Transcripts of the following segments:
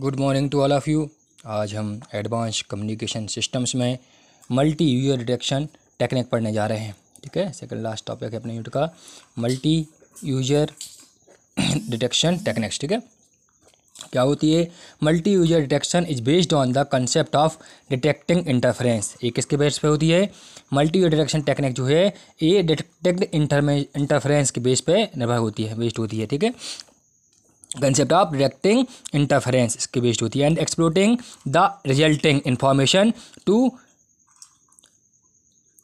good morning to all of you आज हम advance communication systems में मल्टी यूजर डिटेक्शन टेक्निक पढ़ने जा रहे हैं ठीक है सेकंड लास्ट टॉपिक है अपने यूनिट का मल्टी यूजर डिटेक्शन टेक्निक्स ठीक है क्या होती है multi user detection is based on the concept of detecting interference ये किसके बेस पे होती है मल्टी यूजर डिटेक्शन टेक्निक जो है ये डिटेक्ट इंटरफ्रेंस के बेस पे निर्भर होती है बेस्ड होती है ठीक है कंसेप्ट ऑफ डिटेक्टिंग इंटरफेरेंस इसकी बेस्ड होती है and exploiting the resulting information to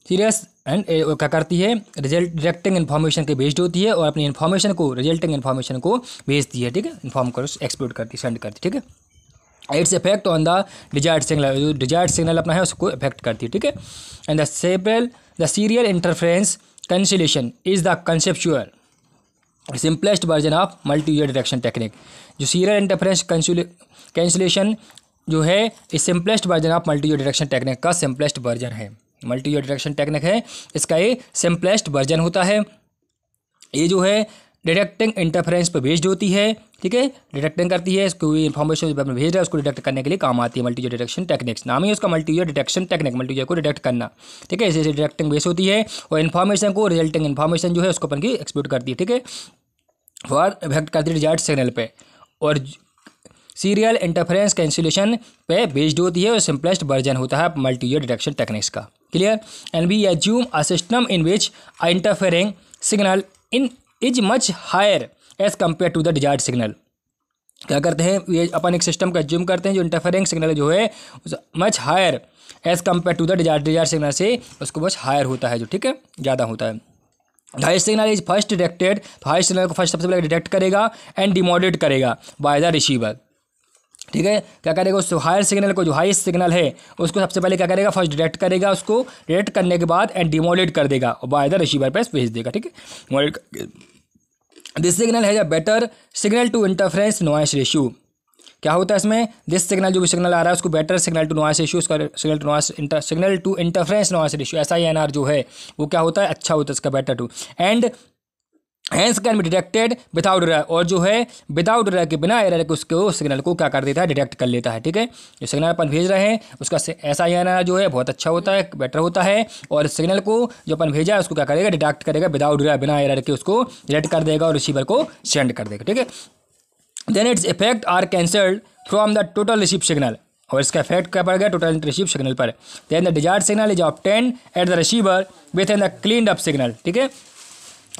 serious and क्या करती है रिजल्ट डायरेक्टिंग इन्फॉर्मेशन के बेस्ड होती है और अपनी इन्फॉर्मेशन को रिजल्टिंग इन्फॉर्मेशन को भेजती है ठीक है इन्फॉर्म कर एक्सप्लोर करती है सेंड करती है ठीक है its effect on the desired signal जो डिजायर्ड सिग्नल अपना है उसको इफेक्ट करती है ठीक है and the sable the serial interference cancellation is the conceptual simplest version of multi user detection technique जो सीरियल इंटरफ्रेंस कैंसिलेशन जो है इस simplest version of multi user detection technique का सिंपलेस्ट वर्जन है मल्टी यूजर डिटेक्शन टेक्निक है इसका ये simplest version होता है ये जो है डिटेक्टिंग इंटरफ्रेंस पर बेस्ड होती है ठीक है डिटेक्टिंग करती है इसको इन्फॉर्मेशन जो भेज रहा है उसको डिटेक्ट करने के लिए काम आती है मल्टीजर डिटेक्शन टेक्निक्स नाम ही उसका मल्टीजर डिटेक्शन टेक्निक मल्टीजर को डिटेक्ट करना ठीक है इसे डिटेक्टिंग बेस होती है और इन्फॉर्मेशन को रिजल्टिंग इन्फॉर्मेशन जो है उसको अपन की एक्सप्यूट करती है ठीक है फॉर इफेक्ट करती है रिजल्ट सिग्नल पर और सीरियल इंटरफेरेंस कैंसिलेशन पे बेस्ड होती है और सिंपलेस्ट वर्जन होता है मल्टीयर डिटेक्शन टेक्निक्स का clear and we assume a system in which interfering signal in is much higher as compare to the desired signal क्या करते हैं ये अपन एक सिस्टम का ज्यूम करते हैं जो इंटरफेरेंस सिग्नल जो है much higher as compare to the desire desire signal से उसको बस हायर होता है जो ठीक है ज़्यादा होता है high signal is first detected तो हाई सिग्नल को फर्स्ट सबसे पहले डिटेक्ट करेगा एंड डिमोडेट करेगा बाय द रिसीवर ठीक है क्या करेगा उस हायर सिग्नल को जो हाईएस्ट सिग्नल है उसको सबसे पहले क्या करेगा फर्स्ट डिटेक्ट करेगा उसको डिटेक्ट करने के बाद एंड डिमोडेट कर देगा और बाय द रिसीवर पर भेज देगा ठीक है this signal has a better signal to interference noise ratio क्या होता है इसमें दिस सिग्नल जो भी सिग्नल आ रहा है उसको better signal to noise ratio उसका signal to noise inter signal to interference noise ratio S I N R जो है वो क्या होता है अच्छा होता है इसका better to and hence can भी डिटेक्टेड विदाउट एरर और जो है विदाउट एरर के बिना एरर के उसके वो सिग्नल को क्या कर देता है डिटेक्ट कर लेता है ठीक है जो सिग्नल अपन भेज रहे हैं उसका ऐसा ही आना जो है बहुत अच्छा होता है बेटर होता है और सिग्नल को जो अपन भेजा है उसको क्या करेगा डिटेक्ट करेगा विदाउट एरर बिना एरर के उसको डिटेक्ट कर देगा और रिसीवर को सेंड कर देगा ठीक है then its effect are cancelled from the total receive signal और इसका इफेक्ट क्या पड़ गया टोटल रिसीव सिग्नल पर then the desired signal is obtained at the receiver with an the clean up signal ठीक है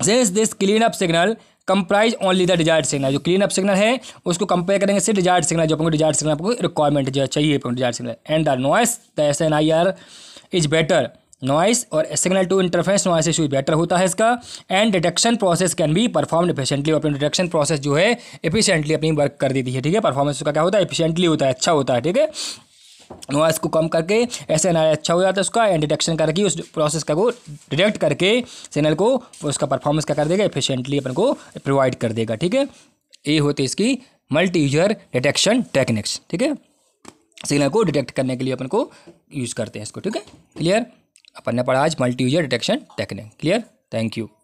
since this clean up signal comprise only the desired signal जो clean up signal है उसको compare करेंगे सिर्फ desired signal जो अपने desired signal आपको रिक्वायरमेंट जो चाहिए desired signal and the noise the S N I R is better noise और signal to interference noise issue better होता है इसका and detection process can be perform efficiently अपनी डिटेक्शन प्रोसेस जो है एफिशेंटली अपनी वर्क कर देती है ठीक है परफॉर्मेंस उसका क्या होता है एफिशेंटली होता है अच्छा होता है ठीक है नॉइस को कम करके ऐसे एन अच्छा हो जाता है उसका एंड डिडक्शन करके उस प्रोसेस का को डिडक्ट करके सिग्नल को उसका परफॉर्मेंस क्या कर देगा एफिशिएंटली अपन को प्रोवाइड कर देगा ठीक है ये होती इसकी मल्टी यूजर डिटेक्शन टेक्निक्स ठीक है सिग्नल को डिटेक्ट करने के लिए अपन को यूज़ करते हैं इसको ठीक है क्लियर अपन ने पढ़ा आज multi user detection technique clear thank you